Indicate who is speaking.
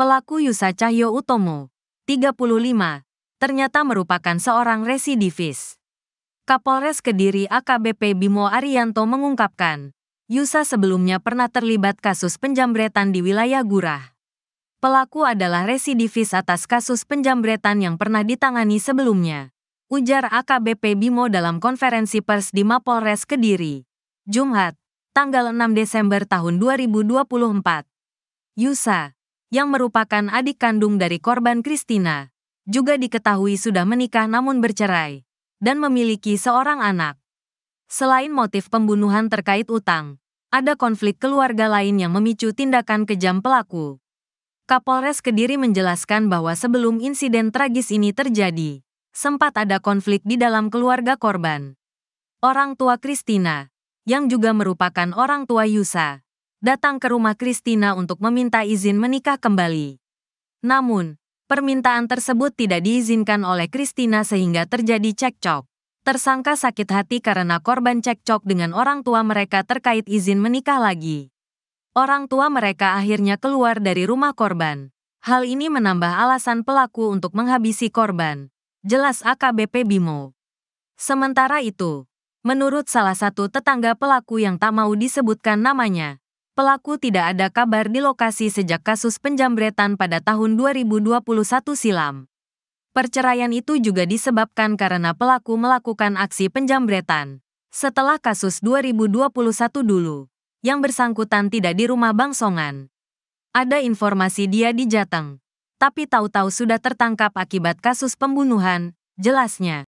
Speaker 1: Pelaku Yusa Cahyo Utomo, 35, ternyata merupakan seorang residivis. Kapolres Kediri AKBP Bimo Arianto mengungkapkan, Yusa sebelumnya pernah terlibat kasus penjambretan di wilayah Gurah. Pelaku adalah residivis atas kasus penjambretan yang pernah ditangani sebelumnya. Ujar AKBP Bimo dalam konferensi pers di Mapolres Kediri. Jumat, tanggal 6 Desember tahun 2024. Yusa, yang merupakan adik kandung dari korban Kristina, juga diketahui sudah menikah namun bercerai dan memiliki seorang anak. Selain motif pembunuhan terkait utang, ada konflik keluarga lain yang memicu tindakan kejam pelaku. Kapolres Kediri menjelaskan bahwa sebelum insiden tragis ini terjadi, sempat ada konflik di dalam keluarga korban. Orang tua Kristina, yang juga merupakan orang tua Yusa, datang ke rumah Kristina untuk meminta izin menikah kembali. Namun, permintaan tersebut tidak diizinkan oleh Kristina sehingga terjadi cekcok. Tersangka sakit hati karena korban cekcok dengan orang tua mereka terkait izin menikah lagi. Orang tua mereka akhirnya keluar dari rumah korban. Hal ini menambah alasan pelaku untuk menghabisi korban. Jelas AKBP Bimo. Sementara itu, menurut salah satu tetangga pelaku yang tak mau disebutkan namanya, pelaku tidak ada kabar di lokasi sejak kasus penjambretan pada tahun 2021 silam. Perceraian itu juga disebabkan karena pelaku melakukan aksi penjambretan. Setelah kasus 2021 dulu, yang bersangkutan tidak di rumah Bangsongan. Ada informasi dia di Jateng, tapi tahu-tahu sudah tertangkap akibat kasus pembunuhan, jelasnya.